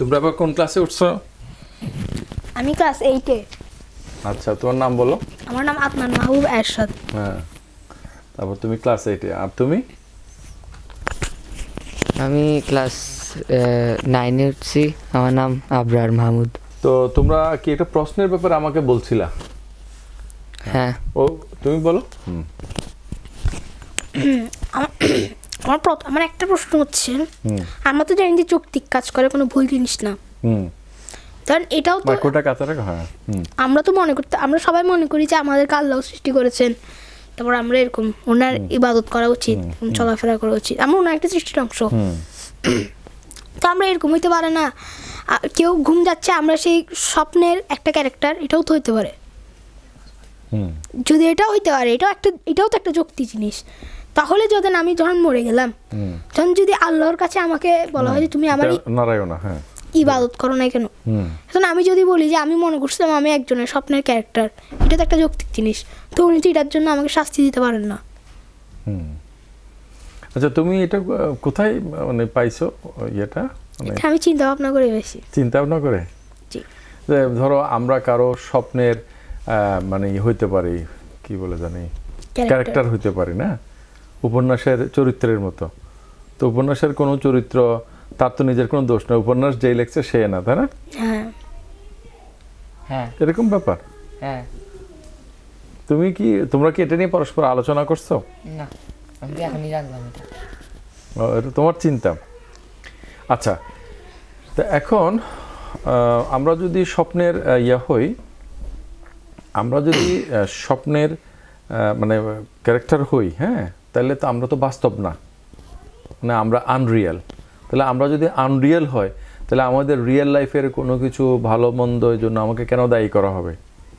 তোমরা আবার কোন ক্লাসে উঠছো আমি ক্লাস এইটে আচ্ছা তোমার নাম বলো আমার নাম আপনার মাহবুব এরশাদ হ্যাঁ তারপর তুমি ক্লাস এইটে আর তুমি আমি ক্লাস নাইনে উঠছি আমার নাম আবরার মাহমুদ তো তোমরা কি একটা প্রশ্নের ব্যাপারে আমাকে বলছিলা হ্যাঁ ও তুমি বলো হুম আমার আমার একটা প্রশ্ন হচ্ছে আমরা তো জানি যে যৌক্তিক কাজ করে কোনো ভুল জিনিস না কারণ এটাও তো হ্যাঁ, আমরা তো মনে করতে আমরা সবাই মনে করি যে আমাদেরকে আল্লাহ সৃষ্টি করেছেন তারপর আমরা এরকম ওনার ইবাদত করা উচিত চলাফেরা করা উচিত আমার ওনার একটা সৃষ্টির অংশ তো আমরা এরকম হইতে পারে না কেউ ঘুম যাচ্ছে আমরা সেই স্বপ্নের একটা ক্যারেক্টার এটাও তো হইতে পারে যদি এটাও হইতে পারে এটাও একটা এটাও তো একটা যুক্তি জিনিস তাহলে যদি আমি যখন মরে গেলাম যখন যদি আল্লাহর কাছে আমাকে বলা হয় যে তুমি আমার নারায়ণ হ্যাঁ ইবাদত করো না কেন এখন আমি যদি বলি যে আমি মনে করছিলাম আমি একজনের স্বপ্নের ক্যারেক্টার এটা তো একটা যৌক্তিক জিনিস তো উনি এটার জন্য আমাকে শাস্তি দিতে পারেন না আচ্ছা তুমি এটা কোথায় মানে পাইছো ইয়েটা মানে আমি চিন্তা ভাবনা করে বেশি চিন্তা ভাবনা করে ধরো আমরা কারো স্বপ্নের মানে হইতে পারি কি বলে জানি ক্যারেক্টার হইতে পারি না উপন্যাসের চরিত্রের মতো তো উপন্যাসের কোনো চরিত্র তার তো নিজের কোনো দোষ নয় উপন্যাস যেই লেখছে সে না তাই না হ্যাঁ।, হ্যাঁ এরকম ব্যাপার হ্যাঁ তুমি কি তোমরা কি এটা নিয়ে পরস্পর আলোচনা করছো এটা তোমার চিন্তা আচ্ছা তো এখন আমরা যদি স্বপ্নের ইয়া হই আমরা যদি স্বপ্নের মানে ক্যারেক্টার হই হ্যাঁ তাহলে তো আমরা তো বাস্তব না মানে আমরা আনরিয়াল তাহলে আমরা যদি আনরিয়াল হয় তাহলে আমাদের রিয়েল লাইফের কোনো কিছু ভালো মন্দ জন্য আমাকে কেন দায়ী করা হবে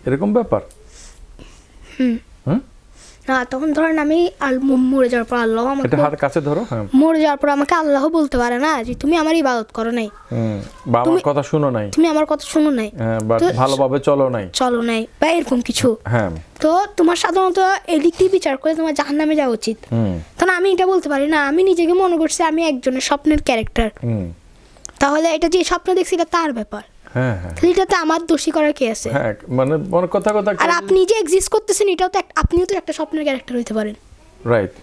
এরকম ব্যাপার হুম না তখন ধরেন আমি মরে যাওয়ার পর আল্লাহ আমাকে হাত কাছে ধরো হ্যাঁ। মরে যাওয়ার পর আমাকে আল্লাহ বলতে পারে না যে তুমি আমার ইবাদত করো নাই বা আমার কথা শুনো নাই তুমি আমার কথা শুনো নাই হ্যাঁ, বা ভালোভাবে চলো নাই চলো নাই বা এরকম কিছু হ্যাঁ। তো তোমার সাধারণত এদিক দিয়ে বিচার করে তোমার জাহান্নামে যাওয়া উচিত কারণ আমি এটা বলতে পারি না আমি নিজেকে মনে করছি আমি একজনের স্বপ্নের ক্যারেক্টার তাহলে এটা যে স্বপ্ন দেখছি এটা তার ব্যাপার হ্যাঁ হ্যাঁ আমার দোষী আছে হ্যাঁ মানে কথা কথা আর আপনি যে করতেছেন এটাও তো আপনিও তো একটা স্বপ্নের ক্যারেক্টার পারেন রাইট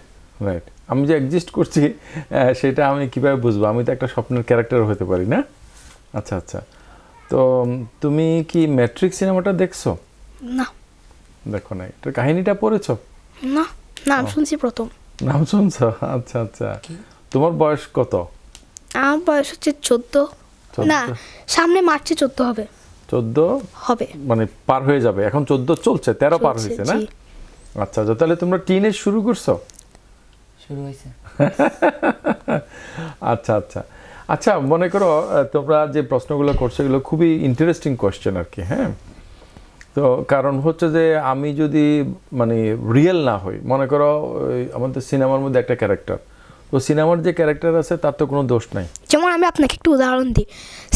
রাইট আমি যে করছি সেটা আমি কিভাবে বুঝবো আমি তো একটা স্বপ্নের ক্যারেক্টার হতে পারি না আচ্ছা আচ্ছা তো তুমি কি ম্যাট্রিক সিনেমাটা দেখছো না দেখো না এটা কাহিনীটা পড়েছ না নাম শুনছি প্রথম নাম শুনছো আচ্ছা আচ্ছা তোমার বয়স কত আমার বয়স হচ্ছে চোদ্দ আচ্ছা, না আচ্ছা। সামনে মার্চে চোদ্দ হবে চোদ্দ হবে মানে পার হয়ে যাবে এখন চোদ্দ চলছে তেরো পার হয়েছে না আচ্ছা আচ্ছা তাহলে তোমরা টিনে শুরু করছো শুরু হয়েছে আচ্ছা আচ্ছা আচ্ছা মনে করো তোমরা যে প্রশ্নগুলো করছো এগুলো খুবই ইন্টারেস্টিং কোশ্চেন আর কি হ্যাঁ তো কারণ হচ্ছে যে আমি যদি মানে রিয়েল না হই মনে করো আমাদের সিনেমার মধ্যে একটা ক্যারেক্টার তো সিনেমার যে ক্যারেক্টার আছে তার তো কোনো দোষ নাই যেমন আমি আপনাকে একটু উদাহরণ দিই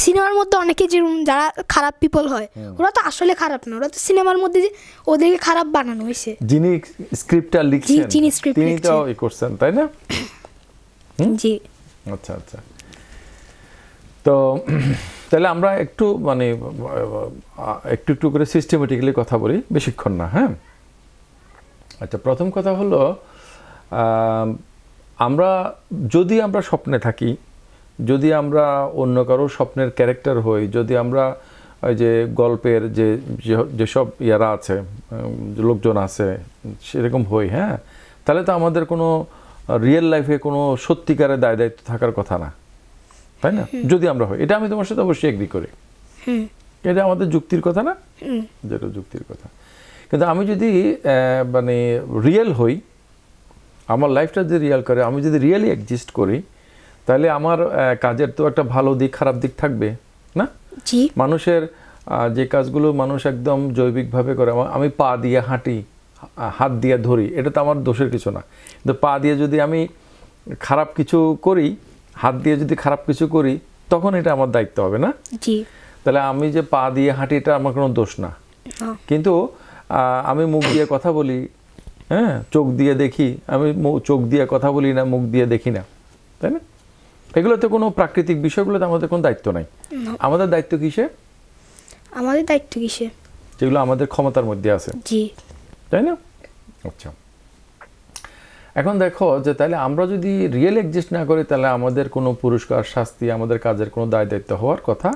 সিনেমার মধ্যে অনেকে যেরকম যারা খারাপ পিপল হয় হ্যাঁ। ওরা তো আসলে খারাপ না ওরা তো সিনেমার মধ্যে যে ওদেরকে খারাপ বানানো হয়েছে যিনি স্ক্রিপ্টটা লিখছেন যিনি স্ক্রিপ্ট তিনি তো ই করছেন তাই না জি আচ্ছা আচ্ছা তো তাহলে আমরা একটু মানে একটু একটু করে সিস্টেমেটিক্যালি কথা বলি বেশিক্ষণ না হ্যাঁ আচ্ছা প্রথম কথা হলো আমরা যদি আমরা স্বপ্নে থাকি যদি আমরা অন্য কারো স্বপ্নের ক্যারেক্টার হই যদি আমরা ওই যে গল্পের যে যেসব ইয়ারা আছে লোকজন আছে সেরকম হই হ্যাঁ তাহলে তো আমাদের কোনো রিয়েল লাইফে কোনো সত্যিকারের দায় দায়িত্ব থাকার কথা না তাই না যদি আমরা হই এটা আমি তোমার সাথে অবশ্যই এগ্রি করি এটা আমাদের যুক্তির কথা না যেটা যুক্তির কথা কিন্তু আমি যদি মানে রিয়েল হই আমার লাইফটা যদি রিয়াল করে আমি যদি রিয়েলি এক্সিস্ট করি তাহলে আমার কাজের তো একটা ভালো দিক খারাপ দিক থাকবে না মানুষের যে কাজগুলো মানুষ একদম জৈবিকভাবে করে আমি পা দিয়ে হাঁটি হাত দিয়ে ধরি এটা তো আমার দোষের কিছু না কিন্তু পা দিয়ে যদি আমি খারাপ কিছু করি হাত দিয়ে যদি খারাপ কিছু করি তখন এটা আমার দায়িত্ব হবে না তাহলে আমি যে পা দিয়ে হাঁটি এটা আমার কোনো দোষ না হ্যাঁ। কিন্তু আমি মুখ দিয়ে কথা বলি হ্যাঁ চোখ দিয়ে দেখি আমি চোখ দিয়ে কথা বলি না মুখ দিয়ে দেখি না তাই না এগুলোতে কোনো প্রাকৃতিক বিষয়গুলোতে আমাদের কোনো দায়িত্ব নাই আমাদের দায়িত্ব কিসে আমাদের দায়িত্ব কিসে যেগুলো আমাদের ক্ষমতার মধ্যে আছে জি তাই না আচ্ছা এখন দেখো যে তাহলে আমরা যদি রিয়েল এক্সিস্ট না করি তাহলে আমাদের কোনো পুরস্কার শাস্তি আমাদের কাজের কোনো দায় দায়িত্ব হওয়ার কথা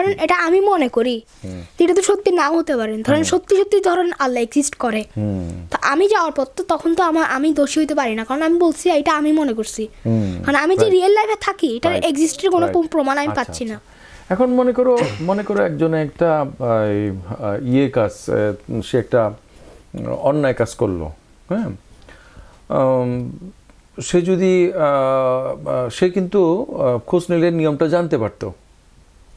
ধরেন এটা আমি মনে করি এটা তো সত্যি নাও হতে পারেন ধরেন সত্যি সত্যি ধরেন আল্লাহ এক্সিস্ট করে তো আমি যাওয়ার পর তো তখন তো আমার আমি দোষী হইতে পারি না কারণ আমি বলছি এটা আমি মনে করছি কারণ আমি যে রিয়েল লাইফে থাকি এটার এক্সিস্টের কোনো প্রমাণ আমি আচ্ছা, পাচ্ছি না আচ্ছা। এখন মনে করো মনে করো একজনে একটা ইয়ে কাজ সে একটা অন্যায় কাজ করলো হ্যাঁ সে যদি সে কিন্তু খোঁজ নিলে নিয়মটা জানতে পারতো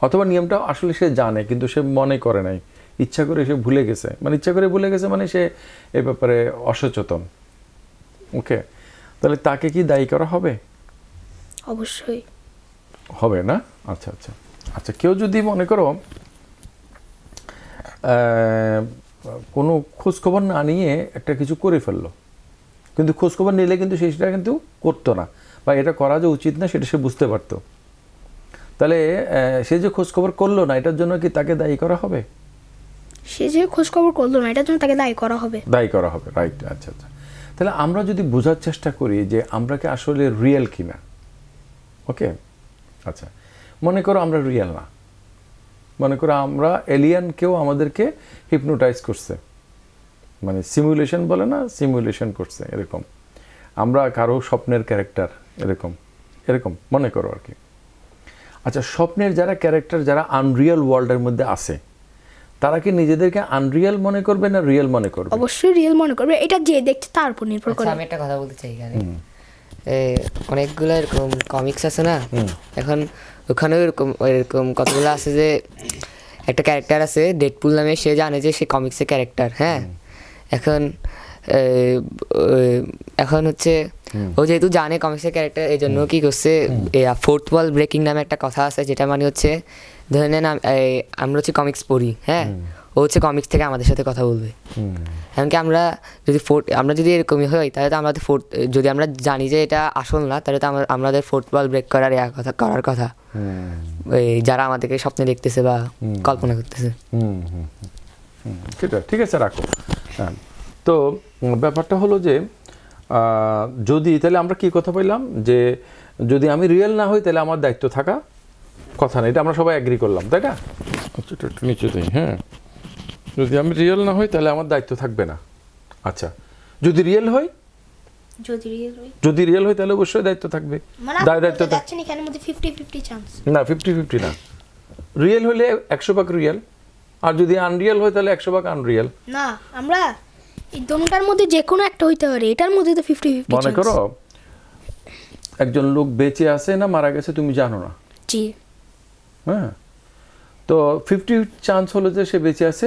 অথবা নিয়মটা আসলে সে জানে কিন্তু সে মনে করে নাই ইচ্ছা করে সে ভুলে গেছে মানে ইচ্ছা করে ভুলে গেছে মানে সে এ ব্যাপারে অসচেতন ওকে তাহলে তাকে কি দায়ী করা হবে অবশ্যই হবে না আচ্ছা আচ্ছা আচ্ছা কেউ যদি মনে করো কোনো খোঁজখবর না নিয়ে একটা কিছু করে ফেললো কিন্তু খোঁজখবর নিলে কিন্তু সে সেটা কিন্তু করতো না বা এটা করা যে উচিত না সেটা সে বুঝতে পারতো তাহলে সে যে খোঁজখবর করলো না এটার জন্য কি তাকে দায়ী করা হবে সে যে খোঁজখবর করলো না এটার জন্য তাকে দায়ী করা হবে দায়ী করা হবে রাইট আচ্ছা আচ্ছা তাহলে আমরা যদি বোঝার চেষ্টা করি যে আমরা কি আসলে রিয়েল কিনা ওকে আচ্ছা মনে করো আমরা রিয়েল না মনে করো আমরা কেউ আমাদেরকে হিপনোটাইজ করছে মানে সিমুলেশন বলে না সিমুলেশন করছে এরকম আমরা কারো স্বপ্নের ক্যারেক্টার এরকম এরকম মনে করো আর কি আচ্ছা স্বপ্নের যারা ক্যারেক্টার যারা আনরিয়াল ওয়ার্ল্ডের মধ্যে আছে তারা কি নিজেদেরকে আনরিয়াল মনে করবে না রিয়েল মনে করবে অবশ্যই রিয়েল মনে করবে এটা যে দেখছে তার উপর নির্ভর আচ্ছা, করে আমি একটা কথা বলতে চাই এখানে অনেকগুলো এরকম কমিক্স আছে না এখন ওখানেও এরকম এরকম কতগুলো আছে যে একটা ক্যারেক্টার আছে ডেডপুল নামে সে জানে যে সে কমিক্সের ক্যারেক্টার হ্যাঁ এখন এখন হচ্ছে ও যেহেতু জানে কমিক্সের ক্যারেক্টার এই জন্য কি করছে ফোর্থ ওয়াল ব্রেকিং নামে একটা কথা আছে যেটা মানে হচ্ছে ধরে নেন আমরা হচ্ছে কমিক্স পড়ি হ্যাঁ hmm. ও হচ্ছে কমিক্স থেকে আমাদের সাথে কথা বলবে hmm. এমনকি আমরা যদি ফোর্থ আমরা যদি এরকমই হই তাহলে তো আমাদের ফোর্থ যদি আমরা জানি যে এটা আসল না তাহলে তো আমাদের ফোর্থ ওয়াল ব্রেক করার কথা করার কথা hmm. এই যারা আমাদেরকে স্বপ্নে দেখতেছে বা কল্পনা করতেছে সেটা ঠিক আছে রাখো হ্যাঁ। তো ব্যাপারটা হলো যে যদি তাহলে আমরা কি কথা পাইলাম যে যদি আমি রিয়েল না হই তাহলে আমার দায়িত্ব থাকা কথা না এটা আমরা সবাই অ্যাগ্রি করলাম তাই না আচ্ছা একটু নিচে দিই হ্যাঁ যদি আমি রিয়েল না হই তাহলে আমার দায়িত্ব থাকবে না আচ্ছা যদি রিয়েল হই যদি রিয়েল হয় তাহলে অবশ্যই দায়িত্ব থাকবে মানে দায়িত্ব থাকছে এখানে মধ্যে 50 50 চান্স না 50 50 না রিয়েল হলে 100 ভাগ রিয়েল আর যদি আনরিয়েল হয় তাহলে 100 ভাগ আনরিয়েল না আমরা এই মধ্যে যে কোনো একটা হইতে পারে এটার মধ্যে তো মনে করো একজন লোক বেঁচে আছে না মারা গেছে তুমি জানো না জি হ্যাঁ তো চান্স হলো যে সে বেঁচে আছে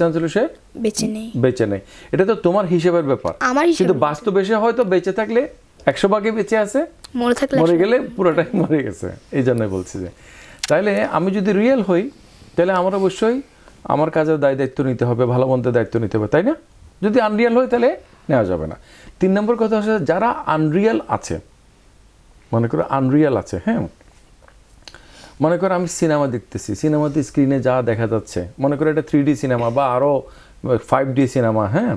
চান্স হলো সে বেঁচে নেই বেঁচে নেই এটা তো তোমার হিসেবের ব্যাপার আমার কিন্তু বাস্তবে সে হয়তো বেঁচে থাকলে একশো ভাগে বেঁচে আছে মরে থাকলে মরে গেলে পুরোটাই মরে গেছে এই জন্যই বলছি যে তাইলে আমি যদি রিয়েল হই তাহলে আমার অবশ্যই আমার কাজের দায় দায়িত্ব নিতে হবে ভালো মন্দের দায়িত্ব নিতে হবে তাই না যদি আনরিয়াল হয় তাহলে নেওয়া যাবে না তিন নম্বর কথা হচ্ছে যারা আনরিয়াল আছে মনে করো আনরিয়াল আছে হ্যাঁ মনে করো আমি সিনেমা দেখতেছি সিনেমাতে স্ক্রিনে যা দেখা যাচ্ছে মনে করো এটা থ্রি সিনেমা বা আরও ফাইভ ডি সিনেমা হ্যাঁ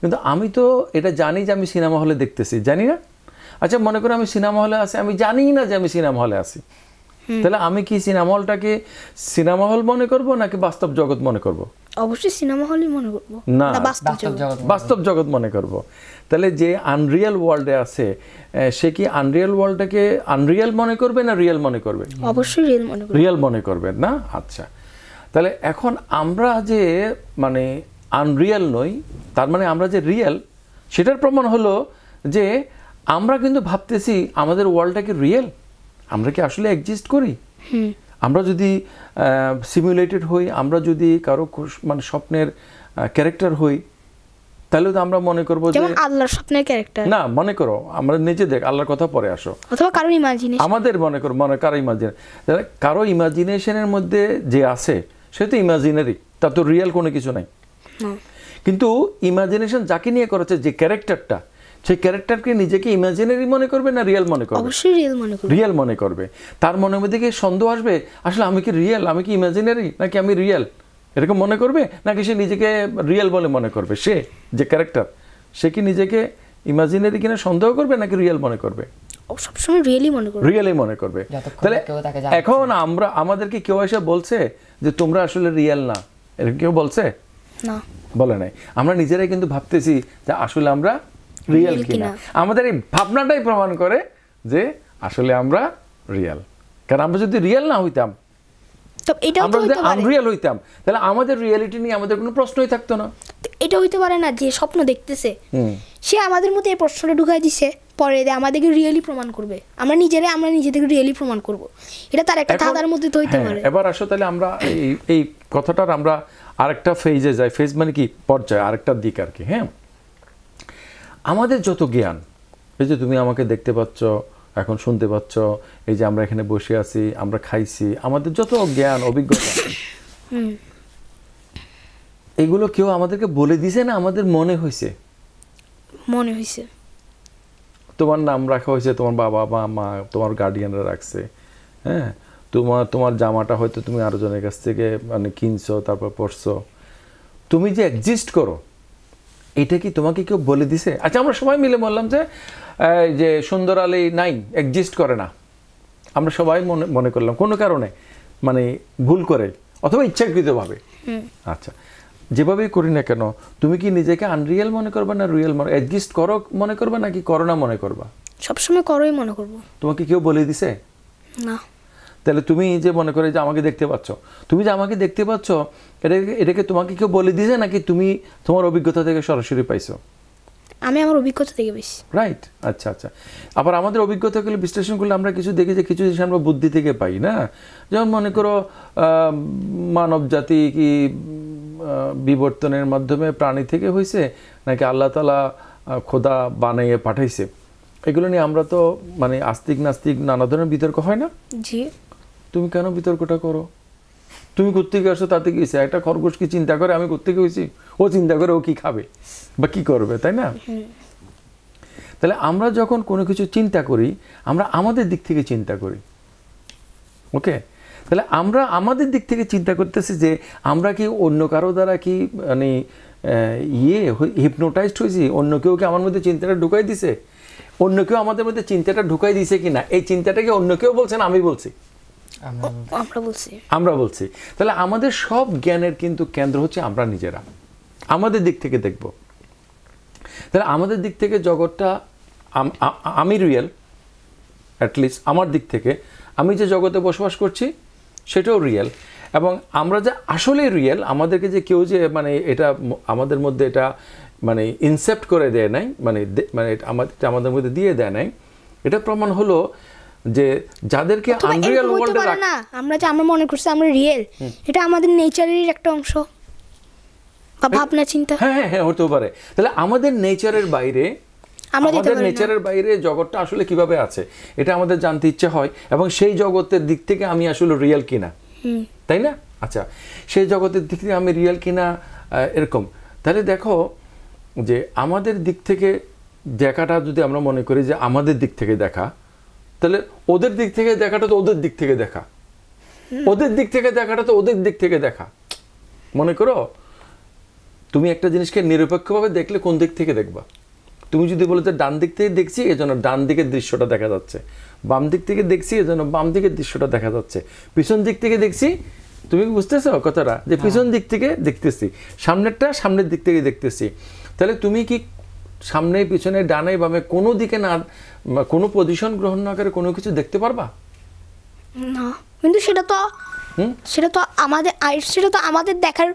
কিন্তু আমি তো এটা জানি যে আমি সিনেমা হলে দেখতেছি জানি না আচ্ছা মনে করো আমি সিনেমা হলে আসি আমি জানি না যে আমি সিনেমা হলে আসি তাহলে আমি কি সিনেমা হলটাকে সিনেমা হল মনে করব নাকি বাস্তব জগৎ মনে করব অবশ্যই সিনেমা হলই মনে করব না বাস্তব জগৎ মনে করব তাহলে যে আনরিয়াল ওয়ার্ল্ডে আছে সে কি আনরিয়াল ওয়ার্ল্ডটাকে আনরিয়াল মনে করবে না রিয়েল মনে করবে অবশ্যই রিয়েল মনে করবে রিয়েল মনে করবে না আচ্ছা তাহলে এখন আমরা যে মানে আনরিয়াল নই তার মানে আমরা যে রিয়েল সেটার প্রমাণ হলো যে আমরা কিন্তু ভাবতেছি আমাদের ওয়ার্ল্ডটাকে রিয়েল আমরা কি আসলে এক্সিস্ট করি আমরা যদি সিমুলেটেড হই আমরা যদি কারো মানে স্বপ্নের ক্যারেক্টার হই তাহলে তো আমরা মনে করবো যে আল্লাহর স্বপ্নের ক্যারেক্টার না মনে করো আমরা নিজে দেখ আল্লাহর কথা পরে আসো অথবা কারো ইমাজিনেশন আমাদের মনে করো মনে কারো ইমাজিনে কারো ইমাজিনেশনের মধ্যে যে আছে সে তো ইমাজিনারি তা তো রিয়েল কোনো কিছু নাই হ্যাঁ। কিন্তু ইমাজিনেশন যাকে নিয়ে করেছে যে ক্যারেক্টারটা সেই ক্যারেক্টারকে নিজেকে ইমাজিনারি মনে করবে না রিয়েল মনে করবে অবশ্যই রিয়েল মনে করবে রিয়েল মনে করবে তার মনের মধ্যে কি সন্দেহ আসবে আসলে আমি কি রিয়েল আমি কি ইমাজিনারি নাকি আমি রিয়েল এরকম মনে করবে নাকি সে নিজেকে রিয়েল বলে মনে করবে সে যে ক্যারেক্টার সে কি নিজেকে ইমাজিনারি কিনা সন্দেহ করবে নাকি রিয়েল মনে করবে সবসময় রিয়েলই মনে করবে মনে করবে তাহলে এখন আমরা আমাদেরকে কেউ এসে বলছে যে তোমরা আসলে রিয়েল না এরকম কেউ বলছে না বলে নাই আমরা নিজেরাই কিন্তু ভাবতেছি যে আসলে আমরা রিয়েল কিনা আমাদের এই ভাবনাটাই প্রমাণ করে যে আসলে আমরা রিয়েল কারণ আমরা যদি রিয়েল না হইতাম সে আমাদের মধ্যে এই প্রশ্নটা ঢুকাই পরে আমাদেরকে রিয়েলি প্রমাণ করবে আমরা নিজেরাই আমরা রিয়েলি প্রমাণ এটা তার একটা মধ্যে হ্যাঁ, এবার তাহলে আমরা এই কথাটার আমরা আরেকটা ফেজে যাই ফেজ মানে কি পর্যায়ে আরেকটা দিক আর কি হ্যাঁ আমাদের যত জ্ঞান এই যে তুমি আমাকে দেখতে পাচ্ছ এখন শুনতে পাচ্ছ এই যে আমরা এখানে বসে আছি আমরা খাইছি আমাদের যত জ্ঞান অভিজ্ঞতা এগুলো কেউ আমাদেরকে বলে দিছে না আমাদের মনে হয়েছে মনে হয়েছে তোমার নাম রাখা হয়েছে তোমার বাবা বা মা তোমার গার্ডিয়ানরা রাখছে হ্যাঁ তোমার তোমার জামাটা হয়তো তুমি আরো জনের কাছ থেকে মানে কিনছো তারপর পড়ছো তুমি যে এক্সিস্ট করো এটা কি তোমাকে কেউ বলে দিছে আচ্ছা আমরা সবাই মিলে বললাম যে যে সুন্দর আলী নাই এক্সিস্ট করে না আমরা সবাই মনে মনে করলাম কোনো কারণে মানে ভুল করে অথবা ইচ্ছাকৃতভাবে আচ্ছা যেভাবেই করি না কেন তুমি কি নিজেকে আনরিয়েল মনে করবে না রিয়েল মনে এক্সিস্ট করো মনে করবে নাকি করোনা মনে করবা সবসময় করোই মনে করবো তোমাকে কেউ বলে দিছে না তাহলে তুমি যে মনে করে যে আমাকে দেখতে পাচ্ছ তুমি যে আমাকে দেখতে পাচ্ছ এটাকে এটাকে তোমাকে কেউ বলে দিয়েছে নাকি তুমি তোমার অভিজ্ঞতা থেকে সরাসরি পাইছো আমি আমার অভিজ্ঞতা থেকে বেশি রাইট আচ্ছা আচ্ছা আবার আমাদের অভিজ্ঞতাগুলো বিশ্লেষণ করলে আমরা কিছু দেখি যে কিছু জিনিস আমরা বুদ্ধি থেকে পাই না যেমন মনে করো মানব জাতি কি বিবর্তনের মাধ্যমে প্রাণী থেকে হয়েছে নাকি আল্লাহ তালা খোদা বানাইয়ে পাঠাইছে এগুলো নিয়ে আমরা তো মানে আস্তিক নাস্তিক নানা ধরনের বিতর্ক হয় না জি তুমি কেন বিতর্কটা করো তুমি কোথেকে আসো তাতে কি একটা খরগোশ কি চিন্তা করে আমি কোথেকে হয়েছি ও চিন্তা করে ও কি খাবে বা কি করবে তাই না হ্যাঁ। তাহলে আমরা যখন কোনো কিছু চিন্তা করি আমরা আমাদের দিক থেকে চিন্তা করি ওকে তাহলে আমরা আমাদের দিক থেকে চিন্তা করতেছি যে আমরা কি অন্য কারো দ্বারা কি মানে ইয়ে হিপনোটাইজড হয়েছি অন্য কেউ কি আমার মধ্যে চিন্তাটা ঢুকাই দিছে অন্য কেউ আমাদের মধ্যে চিন্তাটা ঢুকাই দিছে কি না এই চিন্তাটাকে অন্য কেউ বলছেন আমি বলছি আমরা বলছি তাহলে আমাদের সব জ্ঞানের কিন্তু কেন্দ্র হচ্ছে আমরা নিজেরা আমাদের দিক থেকে দেখব তাহলে আমাদের দিক থেকে জগৎটা আমি রিয়েল অ্যাটলিস্ট আমার দিক থেকে আমি যে জগতে বসবাস করছি সেটাও রিয়েল এবং আমরা যে আসলে রিয়েল আমাদেরকে যে কেউ যে মানে এটা আমাদের মধ্যে এটা মানে ইনসেপ্ট করে দেয় নাই মানে মানে আমাদের মধ্যে দিয়ে দেয় নাই এটা প্রমাণ হলো যে যাদেরকে আনরিয়াল ওয়ার্ল্ডে না আমরা যে আমরা মনে করছি আমরা রিয়েল এটা আমাদের নেচারের একটা অংশ বা হ্যাঁ। ভাবনা চিন্তা হ্যাঁ হ্যাঁ, হ্যাঁ হতে পারে তাহলে আমাদের নেচারের বাইরে আমাদের নেচারের বাইরে জগৎটা আসলে কিভাবে আছে এটা আমাদের জানতে ইচ্ছে হয় এবং সেই জগতের দিক থেকে আমি আসলে রিয়েল কিনা তাই না আচ্ছা সেই জগতের দিক থেকে আমি রিয়েল কিনা এরকম তাহলে দেখো যে আমাদের দিক থেকে দেখাটা যদি আমরা মনে করি যে আমাদের দিক থেকে দেখা তাহলে ওদের দিক থেকে দেখাটা তো ওদের দিক থেকে দেখা ওদের দিক থেকে দেখাটা তো ওদের দিক থেকে দেখা মনে করো তুমি একটা জিনিসকে নিরপেক্ষভাবে দেখলে কোন দিক থেকে দেখবা তুমি যদি বলো যে ডান দিক থেকে দেখছি এজন্য ডান দিকের দৃশ্যটা দেখা যাচ্ছে বাম দিক থেকে দেখছি এজন্য বাম দিকের দৃশ্যটা দেখা যাচ্ছে পিছন দিক থেকে দেখছি তুমি বুঝতেছো কথাটা যে পিছন দিক থেকে দেখতেছি সামনেরটা সামনের দিক থেকে দেখতেছি তাহলে তুমি কি সামনে পিছনে ডানে বামে কোনো দিকে না কোনো পজিশন গ্রহণ না করে কোনো কিছু দেখতে পারবা না কিন্তু সেটা তো সেটা তো আমাদের সেটা তো আমাদের দেখার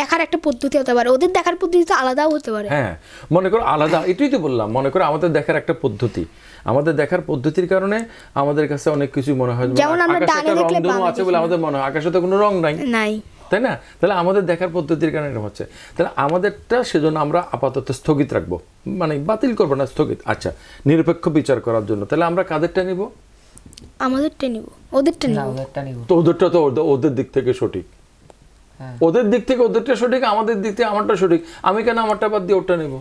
দেখার একটা পদ্ধতি হতে পারে ওদের দেখার পদ্ধতি তো আলাদাও হতে পারে হ্যাঁ মনে করো আলাদা এটাই তো বললাম মনে করো আমাদের দেখার একটা পদ্ধতি আমাদের দেখার পদ্ধতির কারণে আমাদের কাছে অনেক কিছু মনে হয় যেমন আমরা ডানে দেখলে আছে বলে আমাদের মনে হয় আকাশে তো কোনো রং নাই নাই তাই না তাহলে আমাদের দেখার পদ্ধতির কারণে এরকম হচ্ছে তাহলে আমাদেরটা সেজন্য আমরা আপাতত স্থগিত রাখবো মানে বাতিল করবো না স্থগিত আচ্ছা নিরপেক্ষ বিচার করার জন্য তাহলে আমরা কাদেরটা নিব আমাদেরটা নিব ওদেরটা নিব ওদেরটা নিব তো ওদেরটা তো ওদের দিক থেকে সঠিক হ্যাঁ। ওদের দিক থেকে ওদেরটা সঠিক আমাদের দিক থেকে আমারটা সঠিক আমি কেন আমারটা বাদ দিয়ে ওটা নেব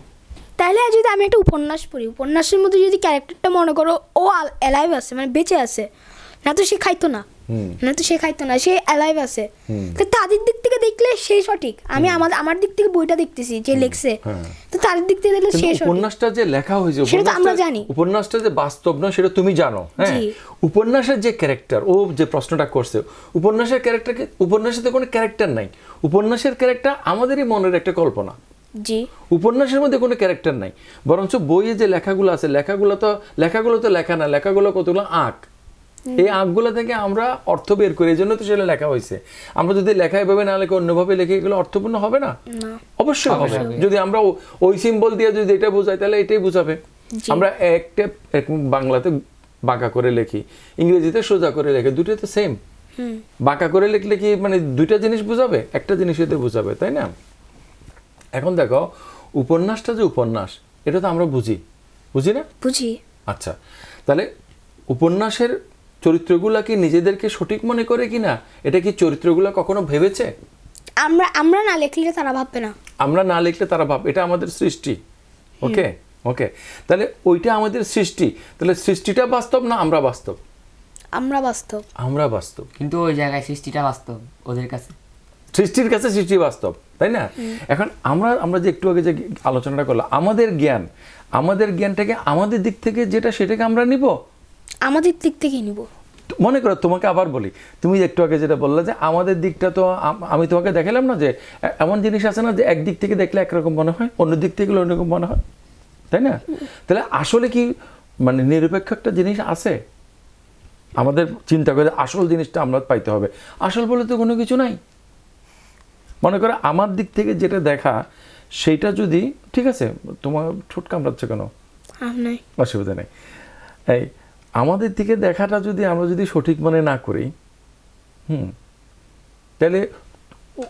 তাহলে যদি আমি একটা উপন্যাস পড়ি উপন্যাসের মধ্যে যদি ক্যারেক্টারটা মনে করো ও অ্যালাইভ আছে মানে বেঁচে আছে না তো সে খাইতো না না তো সে খাইতো না সে অ্যালাইভ আছে তো তাদের দিক থেকে দেখলে সে সঠিক আমি আমার দিক থেকে বইটা দেখতেছি যে লেখছে হ্যাঁ। তো তাদের দিক থেকে দেখলে সে উপন্যাসটা যে লেখা হয়েছে সেটা আমরা জানি উপন্যাসটা যে বাস্তব সেটা তুমি জানো হ্যাঁ উপন্যাসের যে ক্যারেক্টার ও যে প্রশ্নটা করছে উপন্যাসের ক্যারেক্টারকে উপন্যাসে তো কোনো ক্যারেক্টার নাই উপন্যাসের ক্যারেক্টার আমাদেরই মনের একটা কল্পনা জি উপন্যাসের মধ্যে কোনো ক্যারেক্টার নাই বরঞ্চ বইয়ে যে লেখাগুলো আছে লেখাগুলো তো লেখাগুলো তো লেখা না লেখাগুলো কতগুলো আঁক এই আঁকগুলো থেকে আমরা অর্থ বের করি এই জন্য তো সেটা লেখা হয়েছে আমরা যদি লেখা এভাবে না লেখে অন্যভাবে লেখে এগুলো অর্থপূর্ণ হবে না অবশ্যই হবে যদি আমরা ওই সিম্বল দিয়ে যদি এটা বোঝাই তাহলে এটাই বোঝাবে আমরা একটা বাংলাতে বাঁকা করে লেখি ইংরেজিতে সোজা করে লেখে দুটোই তো সেম বাঁকা করে লিখলে কি মানে দুইটা জিনিস বোঝাবে একটা জিনিস এতে বোঝাবে তাই না এখন দেখো উপন্যাসটা যে উপন্যাস এটা তো আমরা বুঝি বুঝি না বুঝি আচ্ছা তাহলে উপন্যাসের চরিত্রগুলা কি নিজেদেরকে সঠিক মনে করে কিনা এটা কি চরিত্রগুলা কখনো ভেবেছে আমরা আমরা না লিখলে তারা ভাববে না আমরা না লিখলে তারা ভাব এটা আমাদের সৃষ্টি ওকে ওকে তাহলে ওইটা আমাদের সৃষ্টি তাহলে সৃষ্টিটা বাস্তব না আমরা বাস্তব আমরা বাস্তব আমরা বাস্তব কিন্তু ওই জায়গায় সৃষ্টিটা বাস্তব ওদের কাছে সৃষ্টির কাছে সৃষ্টি বাস্তব তাই না এখন আমরা আমরা যে একটু আগে যে আলোচনাটা করলাম আমাদের জ্ঞান আমাদের জ্ঞানটাকে আমাদের দিক থেকে যেটা সেটাকে আমরা নিব আমাদের দিক থেকে নিব মনে করো তোমাকে আবার বলি তুমি একটু আগে যেটা বললে যে আমাদের দিকটা তো আমি তোমাকে দেখালাম না যে এমন জিনিস আছে না যে একদিক থেকে দেখলে একরকম মনে হয় অন্য দিক থেকে অন্যরকম মনে হয় তাই না তাহলে আসলে কি মানে নিরপেক্ষ একটা জিনিস আছে আমাদের চিন্তা করে আসল জিনিসটা আমরা পাইতে হবে আসল বলে তো কোনো কিছু নাই মনে করো আমার দিক থেকে যেটা দেখা সেইটা যদি ঠিক আছে তোমার ঠোঁট কামড়াচ্ছে কেন অসুবিধা নেই এই আমাদের দিকে দেখাটা যদি আমরা যদি সঠিক মানে না করি হুম তাহলে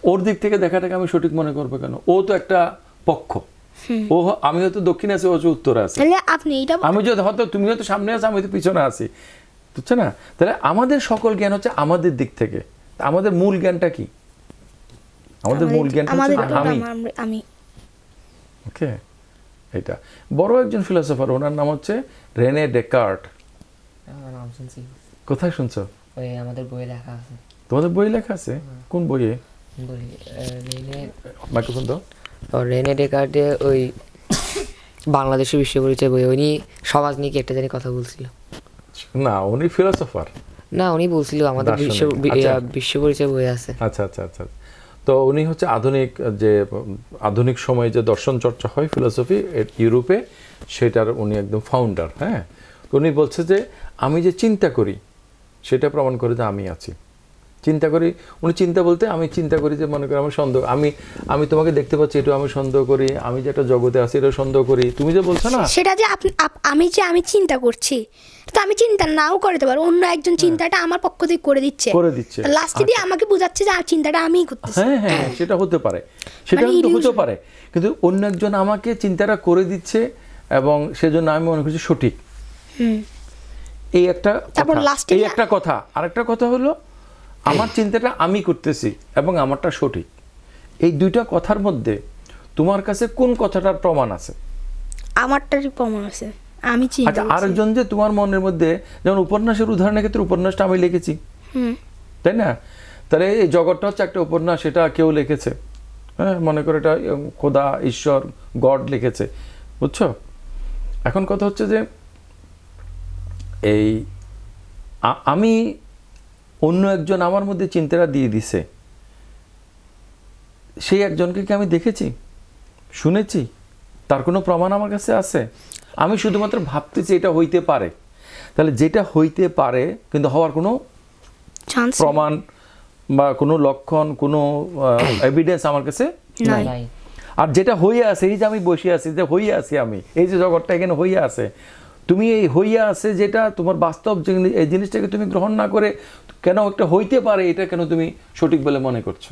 ওর দিক থেকে দেখাটাকে আমি সঠিক মনে করবো কেন ও তো একটা পক্ষ ও আমি হয়তো দক্ষিণে আছি ও উত্তরে আছে আমি যদি হয়তো তুমি হয়তো সামনে আছো আমি হয়তো পিছনে আছি বুঝছে না তাহলে আমাদের সকল জ্ঞান হচ্ছে আমাদের দিক থেকে আমাদের মূল জ্ঞানটা কি আমাদের মূল জ্ঞানটা আমি ওকে এটা বড় একজন ফিলোসফার ওনার নাম হচ্ছে রেনে ডেকার্ট নাম শুনছি কোথায় শুনছো ওই আমাদের লেখা আছে তোমাদের লেখা আছে হ্যাঁ। কোন বইয়ে রেনে মাইক্রোফোন দাও রেনে ওই বাংলাদেশের বই উনি সমাজ নিয়ে একটা জানি কথা বলছিল না উনি ফিলোসফার না উনি বলছিল আমাদের আচ্ছা। বই আছে আচ্ছা আচ্ছা আচ্ছা তো উনি হচ্ছে আধুনিক যে আধুনিক সময়ে যে দর্শন চর্চা হয় ফিলোসফি ইউরোপে সেটার উনি একদম ফাউন্ডার হ্যাঁ উনি বলছে যে আমি যে চিন্তা করি সেটা প্রমাণ করে যে আমি আছি চিন্তা করি উনি চিন্তা বলতে আমি চিন্তা করি যে মনে করি আমার সন্দেহ আমি আমি তোমাকে দেখতে পাচ্ছি এটা আমি সন্দেহ করি আমি যে একটা জগতে আছি এটা সন্দেহ করি তুমি যে বলছো না সেটা যে আমি যে আমি চিন্তা করছি তো আমি চিন্তা নাও করতে পারো অন্য একজন হ্যাঁ। চিন্তাটা আমার পক্ষ থেকে করে দিচ্ছে করে দিচ্ছে লাস্টে দিয়ে আচ্ছা। আমাকে বোঝাচ্ছে যে চিন্তাটা আমিই করতেছি হ্যাঁ হ্যাঁ, হ্যাঁ সেটা হতে পারে সেটা কিন্তু মানে হতে পারে কিন্তু অন্য একজন আমাকে চিন্তাটা করে দিচ্ছে এবং সেজন্য আমি মনে করছি সঠিক হুম এই একটা এই একটা কথা আরেকটা কথা হলো আমার চিন্তাটা আমি করতেছি এবং আমারটা সঠিক এই দুইটা কথার মধ্যে তোমার কাছে কোন কথাটার প্রমাণ আছে আমারটারই প্রমাণ আছে আমি চিন্তা আচ্ছা আরেকজন যে তোমার মনের মধ্যে যেমন উপন্যাসের উদাহরণের ক্ষেত্রে উপন্যাসটা আমি লিখেছি তাই না তাহলে এই জগৎটা হচ্ছে একটা উপন্যাস সেটা কেউ লিখেছে হ্যাঁ মনে করে এটা খোদা ঈশ্বর গড লিখেছে বুঝছো এখন কথা হচ্ছে যে এই আমি অন্য একজন আমার মধ্যে চিন্তাটা দিয়ে দিছে সেই একজনকে কি আমি দেখেছি শুনেছি তার কোনো প্রমাণ আমার কাছে আছে আমি শুধুমাত্র ভাবতেছি এটা হইতে পারে তাহলে যেটা হইতে পারে কিন্তু হওয়ার কোনো প্রমাণ বা কোনো লক্ষণ কোনো এভিডেন্স আমার কাছে নাই আর যেটা হইয়া আছে এই যে আমি বসে আছি যে হইয়া আছি আমি এই যে জগৎটা এখানে হইয়া আছে তুমি এই হইয়া আছে যেটা তোমার বাস্তব এই জিনিসটাকে তুমি গ্রহণ না করে কেন একটা হইতে পারে এটা কেন তুমি সঠিক বলে মনে করছো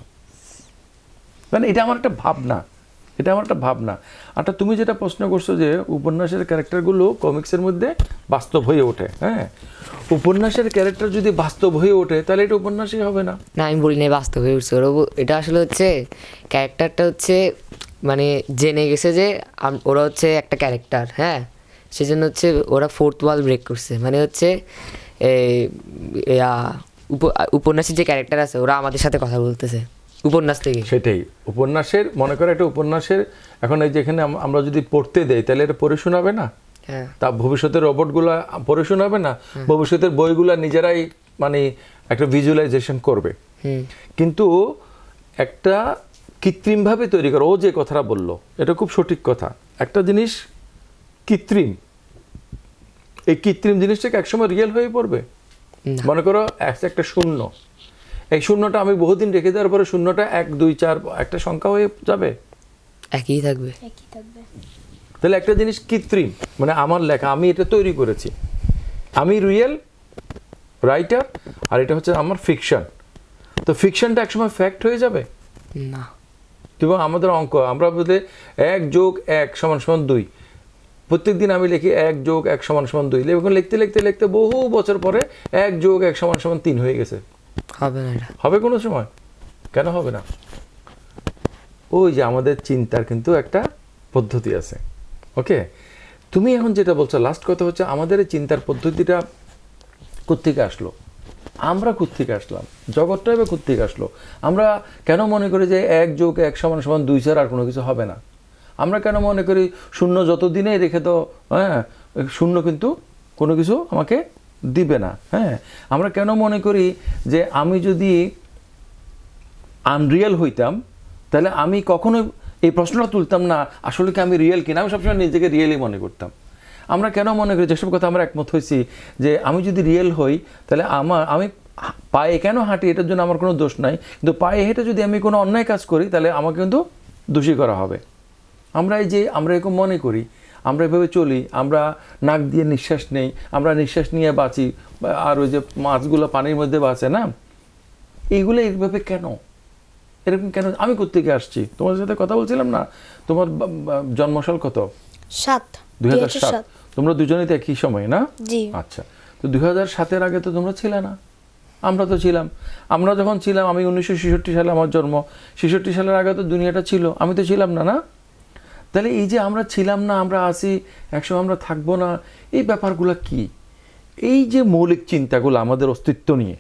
মানে এটা আমার একটা ভাবনা এটা আমার একটা ভাবনা আচ্ছা তুমি যেটা প্রশ্ন করছো যে উপন্যাসের ক্যারেক্টারগুলো কমিক্সের মধ্যে বাস্তব হয়ে ওঠে হ্যাঁ উপন্যাসের ক্যারেক্টার যদি বাস্তব হয়ে ওঠে তাহলে এটা উপন্যাসই হবে না না আমি বলি না বাস্তব হয়ে উঠছে এটা আসলে হচ্ছে ক্যারেক্টারটা হচ্ছে মানে জেনে গেছে যে ওরা হচ্ছে একটা ক্যারেক্টার হ্যাঁ সেজন্য হচ্ছে ওরা ফোর্থ ওয়াল ব্রেক করছে মানে হচ্ছে উপন্যাসের যে ক্যারেক্টার আছে ওরা আমাদের সাথে কথা বলতেছে উপন্যাস থেকে সেটাই উপন্যাসের মনে করে একটা উপন্যাসের এখন এই যেখানে আমরা যদি পড়তে দেই তাহলে এটা পড়ে শোনাবে না হ্যাঁ। তা ভবিষ্যতের রোবটগুলো পড়ে শোনাবে না হ্যাঁ। ভবিষ্যতের বইগুলো নিজেরাই মানে একটা ভিজুয়ালাইজেশন করবে কিন্তু একটা কৃত্রিমভাবে তৈরি করা ও যে কথাটা বলল এটা খুব সঠিক কথা একটা জিনিস কৃত্রিম এই কৃত্রিম জিনিসটাকে একসময় রিয়েল হয়ে পড়বে মনে করো একটা শূন্য এই শূন্যটা আমি বহুদিন রেখে দেওয়ার পরে শূন্যটা এক দুই চার একটা সংখ্যা হয়ে যাবে একই থাকবে তাহলে একটা জিনিস কৃত্রিম মানে আমার লেখা আমি এটা তৈরি করেছি আমি রিয়েল রাইটার আর এটা হচ্ছে আমার ফিকশন তো ফিকশনটা একসময় ফ্যাক্ট হয়ে যাবে না এবং আমাদের অঙ্ক আমরা বলতে এক যোগ এক সমান সমান দুই প্রত্যেক দিন আমি লিখি এক যোগ এক সমান সমান দুই এখন লিখতে লিখতে লিখতে বহু বছর পরে এক যোগ এক সমান সমান তিন হয়ে গেছে হবে না হবে কোনো সময় কেন হবে না ওই যে আমাদের চিন্তার কিন্তু একটা পদ্ধতি আছে ওকে তুমি এখন যেটা বলছো লাস্ট কথা হচ্ছে আমাদের এই চিন্তার পদ্ধতিটা কোথেকে আসলো আমরা কোথেকে আসলাম জগৎটা এবার কোথেকে আসলো আমরা কেন মনে করি যে এক যোগ এক সমান সমান দুই ছাড়া আর কোনো কিছু হবে না আমরা কেন মনে করি শূন্য যত দিনে রেখে তো হ্যাঁ শূন্য কিন্তু কোনো কিছু আমাকে দিবে না হ্যাঁ আমরা কেন মনে করি যে আমি যদি আনরিয়েল হইতাম তাহলে আমি কখনোই এই প্রশ্নটা তুলতাম না আসলে কি আমি রিয়েল কিনা আমি সবসময় নিজেকে রিয়েলই মনে করতাম আমরা কেন মনে করি যেসব কথা আমরা একমত হয়েছি যে আমি যদি রিয়েল হই তাহলে আমার আমি পায়ে কেন হাঁটি এটার জন্য আমার কোনো দোষ নাই কিন্তু পায়ে হেঁটে যদি আমি কোনো অন্যায় কাজ করি তাহলে আমাকে কিন্তু দোষী করা হবে আমরা এই যে আমরা এরকম মনে করি আমরা এভাবে চলি আমরা নাক দিয়ে নিঃশ্বাস নেই আমরা নিঃশ্বাস নিয়ে বাঁচি আর ওই যে মাছগুলো পানির মধ্যে বাঁচে না এইগুলো এইভাবে কেন এরকম কেন আমি কোথেকে আসছি তোমার সাথে কথা বলছিলাম না তোমার জন্মসাল কত সাত দুই হাজার সাত তোমরা দুজনেই তো একই সময় না আচ্ছা তো দুই হাজার সাতের আগে তো তোমরা ছিলে না আমরা তো ছিলাম আমরা যখন ছিলাম আমি উনিশশো সালে আমার জন্ম ছেষট্টি সালের আগে তো দুনিয়াটা ছিল আমি তো ছিলাম না না তাহলে এই যে আমরা ছিলাম না আমরা আসি একসময় আমরা থাকবো না এই ব্যাপারগুলো কি এই যে মৌলিক চিন্তাগুলো আমাদের অস্তিত্ব নিয়ে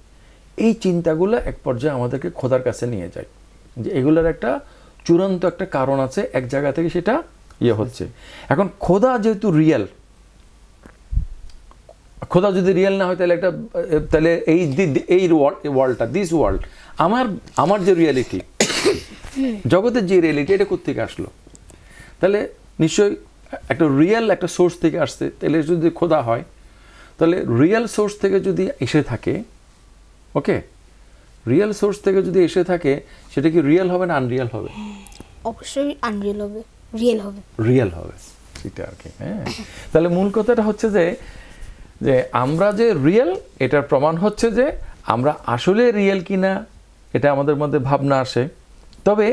এই চিন্তাগুলো এক পর্যায়ে আমাদেরকে খোদার কাছে নিয়ে যায় যে এগুলোর একটা চূড়ান্ত একটা কারণ আছে এক জায়গা থেকে সেটা ইয়ে হচ্ছে এখন খোদা যেহেতু রিয়েল খোদা যদি রিয়েল না হয় তাহলে একটা তাহলে এই এই ওয়ার্ল্ডটা দিস ওয়ার্ল্ড আমার আমার যে রিয়ালিটি জগতের যে রিয়ালিটি এটা কোথেকে আসলো তাহলে নিশ্চয়ই একটা রিয়েল একটা সোর্স থেকে আসছে তাহলে যদি খোদা হয় তাহলে রিয়েল সোর্স থেকে যদি এসে থাকে ওকে রিয়েল সোর্স থেকে যদি এসে থাকে সেটা কি রিয়েল হবে না আনরিয়েল হবে অবশ্যই আনরিয়েল হবে রিয়েল হবে রিয়েল হবে সেটা আর কি হ্যাঁ তাহলে মূল কথাটা হচ্ছে যে যে আমরা যে রিয়েল এটার প্রমাণ হচ্ছে যে আমরা আসলে রিয়েল কিনা এটা আমাদের মধ্যে ভাবনা আসে তবে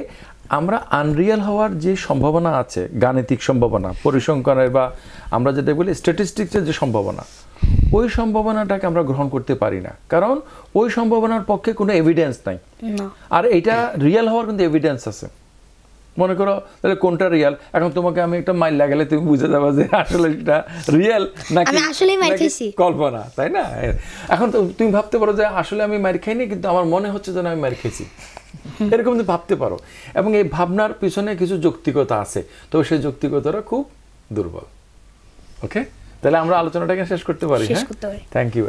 আমরা আনরিয়াল হওয়ার যে সম্ভাবনা আছে গাণিতিক সম্ভাবনা পরিসংখ্যানের বা আমরা যেটা বলি স্ট্যাটিস্টিক্সের যে সম্ভাবনা ওই সম্ভাবনাটাকে আমরা গ্রহণ করতে পারি না কারণ ওই সম্ভাবনার পক্ষে কোনো এভিডেন্স নাই আর এটা রিয়েল হওয়ার কিন্তু এভিডেন্স আছে মনে করো তাহলে কোনটা রিয়াল এখন তোমাকে আমি একটা মাইল লাগালে তুমি বুঝে যাবে যে আসলে এটা রিয়াল নাকি কল্পনা তাই না এখন তুমি ভাবতে পারো যে আসলে আমি মার খাইনি কিন্তু আমার মনে হচ্ছে যেন আমি মার খেয়েছি এরকম তুমি ভাবতে পারো এবং এই ভাবনার পিছনে কিছু যৌক্তিকতা আছে তো সেই যৌক্তিকতাটা খুব দুর্বল ওকে তাহলে আমরা আলোচনাটাকে শেষ করতে পারি হ্যাঁ থ্যাংক ইউ